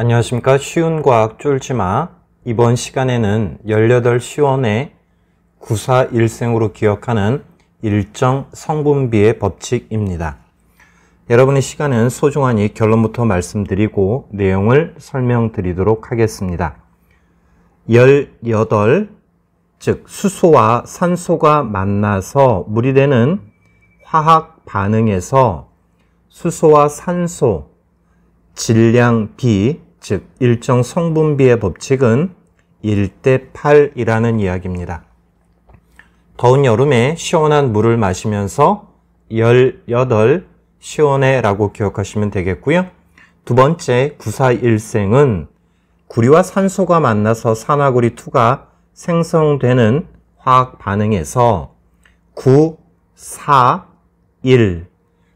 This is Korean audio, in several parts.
안녕하십니까. 쉬운 과학 쫄지마. 이번 시간에는 18시원의 구사 일생으로 기억하는 일정 성분비의 법칙입니다. 여러분의 시간은 소중하니 결론부터 말씀드리고 내용을 설명드리도록 하겠습니다. 18, 즉 수소와 산소가 만나서 물이 되는 화학 반응에서 수소와 산소, 질량 B, 즉 일정 성분비의 법칙은 1대 8이라는 이야기입니다. 더운 여름에 시원한 물을 마시면서 18 시원해 라고 기억하시면 되겠고요. 두 번째 구사일생은 구리와 산소가 만나서 산화구리2가 생성되는 화학 반응에서 9, 4, 1,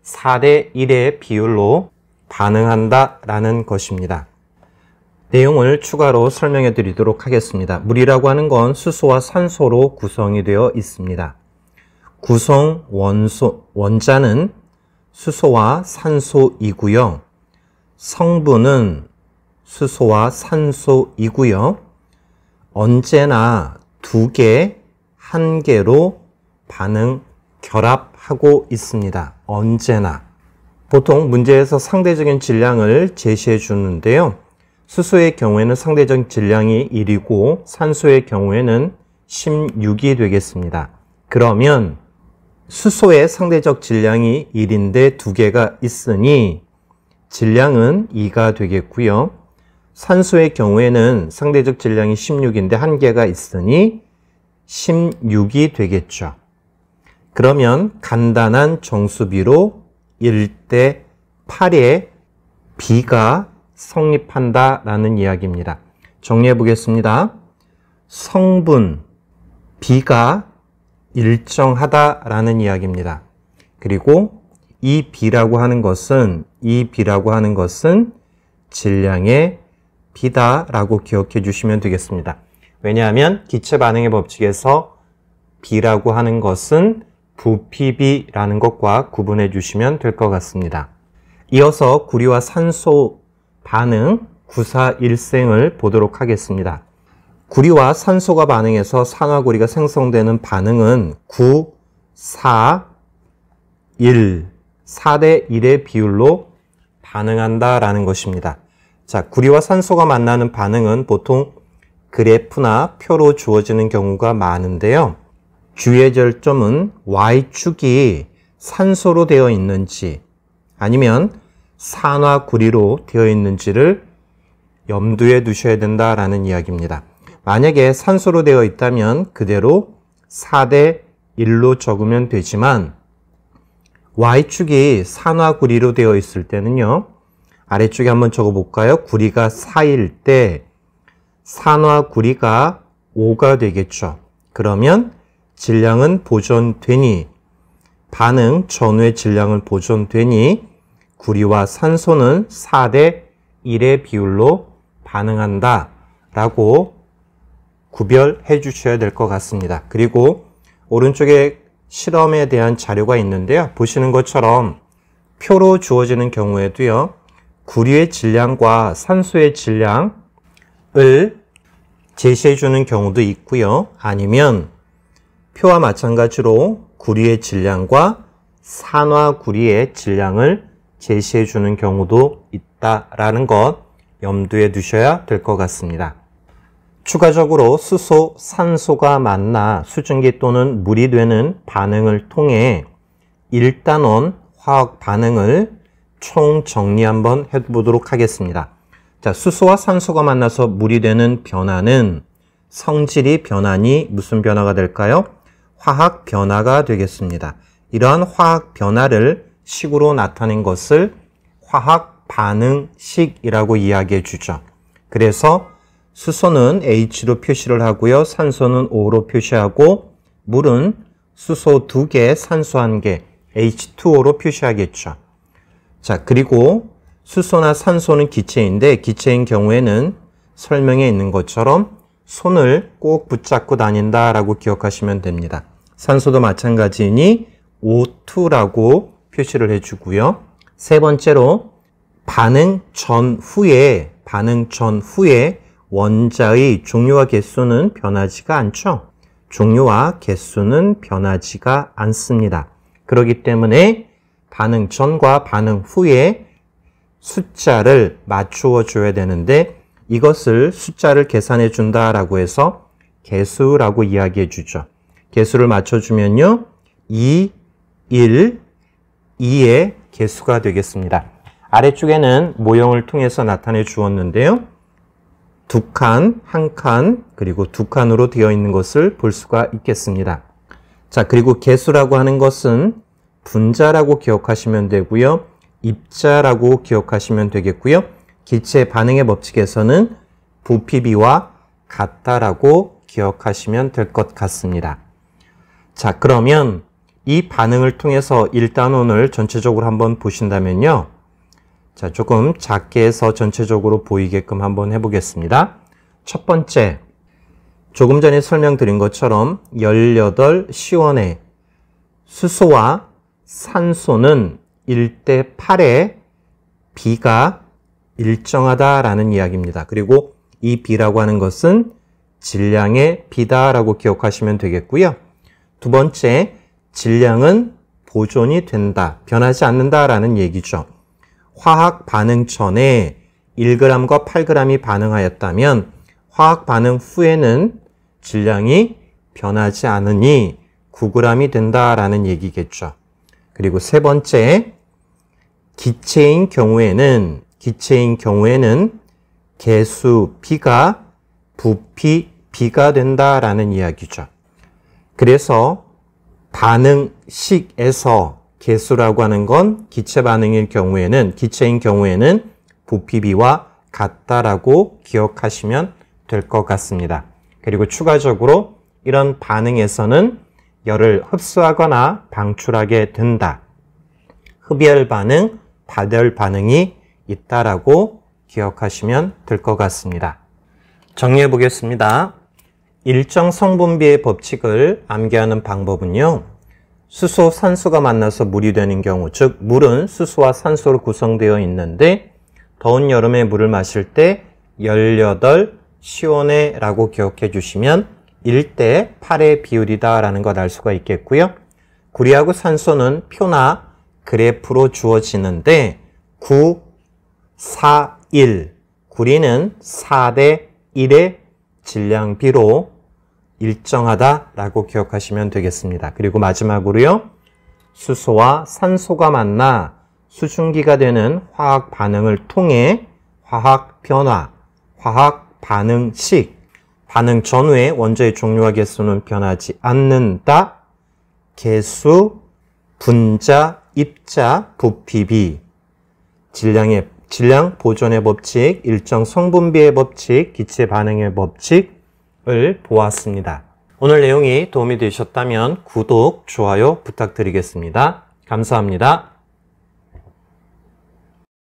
4대 1의 비율로 반응한다라는 것입니다. 내용을 추가로 설명해 드리도록 하겠습니다. 물이라고 하는 건 수소와 산소로 구성이 되어 있습니다. 구성 원소, 원자는 수소와 산소이고요. 성분은 수소와 산소이고요. 언제나 두 개, 한 개로 반응 결합하고 있습니다. 언제나. 보통 문제에서 상대적인 질량을 제시해 주는데요. 수소의 경우에는 상대적 질량이 1이고 산소의 경우에는 16이 되겠습니다. 그러면 수소의 상대적 질량이 1인데 두 개가 있으니 질량은 2가 되겠고요. 산소의 경우에는 상대적 질량이 16인데 한 개가 있으니 16이 되겠죠. 그러면 간단한 정수비로 1대 8의 B가 성립한다라는 이야기입니다. 정리해 보겠습니다. 성분 B가 일정하다라는 이야기입니다. 그리고 이 B라고 하는 것은 이 B라고 하는 것은 질량의 B다라고 기억해 주시면 되겠습니다. 왜냐하면 기체 반응의 법칙에서 B라고 하는 것은 부PB라는 것과 구분해 주시면 될 것 같습니다. 이어서 구리와 산소 반응, 구사일생을 보도록 하겠습니다. 구리와 산소가 반응해서 산화구리가 생성되는 반응은 9, 4, 1, 4대 1의 비율로 반응한다라는 것입니다. 자, 구리와 산소가 만나는 반응은 보통 그래프나 표로 주어지는 경우가 많은데요. 주의 절점은 Y축이 산소로 되어 있는지 아니면 산화구리로 되어 있는지를 염두에 두셔야 된다라는 이야기입니다. 만약에 산소로 되어 있다면 그대로 4대 1로 적으면 되지만 y축이 산화구리로 되어 있을 때는요. 아래쪽에 한번 적어볼까요? 구리가 4일 때 산화구리가 5가 되겠죠. 그러면 질량은 보존되니 반응 전후의 질량을 보존되니 구리와 산소는 4대 1의 비율로 반응한다 라고 구별해 주셔야 될 것 같습니다. 그리고 오른쪽에 실험에 대한 자료가 있는데요. 보시는 것처럼 표로 주어지는 경우에도요. 구리의 질량과 산소의 질량을 제시해 주는 경우도 있고요. 아니면 표와 마찬가지로 구리의 질량과 산화 구리의 질량을 제시해 주는 경우도 있다라는 것 염두에 두셔야 될 것 같습니다. 추가적으로 수소, 산소가 만나 수증기 또는 물이 되는 반응을 통해 1단원 화학 반응을 총 정리 한번 해보도록 하겠습니다. 자, 수소와 산소가 만나서 물이 되는 변화는 성질이 변하니 무슨 변화가 될까요? 화학 변화가 되겠습니다. 이러한 화학 변화를 식으로 나타낸 것을 화학 반응식이라고 이야기해 주죠. 그래서 수소는 H로 표시를 하고요. 산소는 O로 표시하고 물은 수소 2개, 산소 1개, H2O로 표시하겠죠. 자, 그리고 수소나 산소는 기체인데 기체인 경우에는 설명에 있는 것처럼 손을 꼭 붙잡고 다닌다라고 기억하시면 됩니다. 산소도 마찬가지니 O2라고 표시를 해주고요. 세 번째로 반응 전후에 반응 전후에 원자의 종류와 개수는 변하지가 않죠. 종류와 개수는 변하지가 않습니다. 그렇기 때문에 반응 전과 반응 후에 숫자를 맞추어 줘야 되는데 이것을 숫자를 계산해 준다라고 해서 개수라고 이야기해 주죠. 개수를 맞춰 주면요. 2, 1, 2의 개수가 되겠습니다. 아래쪽에는 모형을 통해서 나타내 주었는데요. 두 칸, 한 칸, 그리고 두 칸으로 되어 있는 것을 볼 수가 있겠습니다. 자, 그리고 개수라고 하는 것은 분자라고 기억하시면 되고요. 입자라고 기억하시면 되겠고요. 기체 반응의 법칙에서는 부피비와 같다라고 기억하시면 될 것 같습니다. 자, 그러면 이 반응을 통해서 1단원을 전체적으로 한번 보신다면요. 자, 조금 작게 해서 전체적으로 보이게끔 한번 해보겠습니다. 첫 번째, 조금 전에 설명드린 것처럼 18 시원의 수소와 산소는 1대 8의 B가 일정하다라는 이야기입니다. 그리고 이 B라고 하는 것은 질량의 B다라고 기억하시면 되겠고요. 두 번째, 질량은 보존이 된다, 변하지 않는다라는 얘기죠. 화학 반응 전에 1g과 8g이 반응하였다면 화학 반응 후에는 질량이 변하지 않으니 9g이 된다라는 얘기겠죠. 그리고 세 번째, 기체인 경우에는 기체인 경우에는 개수 b 가 부피 B가 된다라는 이야기죠. 그래서 반응식에서 개수라고 하는 건 기체 반응일 경우에는 기체인 경우에는 부피비와 같다라고 기억하시면 될 것 같습니다. 그리고 추가적으로 이런 반응에서는 열을 흡수하거나 방출하게 된다. 흡열 반응, 발열 반응이 있다라고 기억하시면 될 것 같습니다. 정리해 보겠습니다. 일정 성분비의 법칙을 암기하는 방법은요. 수소, 산소가 만나서 물이 되는 경우, 즉 물은 수소와 산소로 구성되어 있는데 더운 여름에 물을 마실 때 18, 시온에라고 기억해 주시면 1대 8의 비율이다라는 것 알 수가 있겠고요. 구리하고 산소는 표나 그래프로 주어지는데 9, 4, 1. 구리는 4대 1의 질량비로 일정하다라고 기억하시면 되겠습니다. 그리고 마지막으로요. 수소와 산소가 만나 수증기가 되는 화학 반응을 통해 화학 변화, 화학 반응식, 반응 전후에 원자의 종류와 개수는 변하지 않는다. 개수, 분자, 입자, 부피비, 질량의 질량 보존의 법칙, 일정 성분비의 법칙, 기체 반응의 법칙, 을 보았습니다. 오늘 내용이 도움이 되셨다면 구독, 좋아요 부탁드리겠습니다. 감사합니다.